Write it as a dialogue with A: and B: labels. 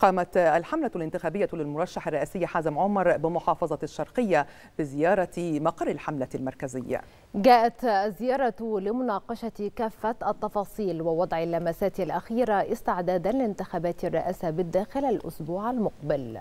A: قامت الحملة الانتخابية للمرشح الرئاسي حازم عمر بمحافظة الشرقية بزيارة مقر الحملة المركزية
B: جاءت الزيارة لمناقشة كافة التفاصيل ووضع اللمسات الأخيرة استعدادا لانتخابات الرئاسة بالداخل الأسبوع المقبل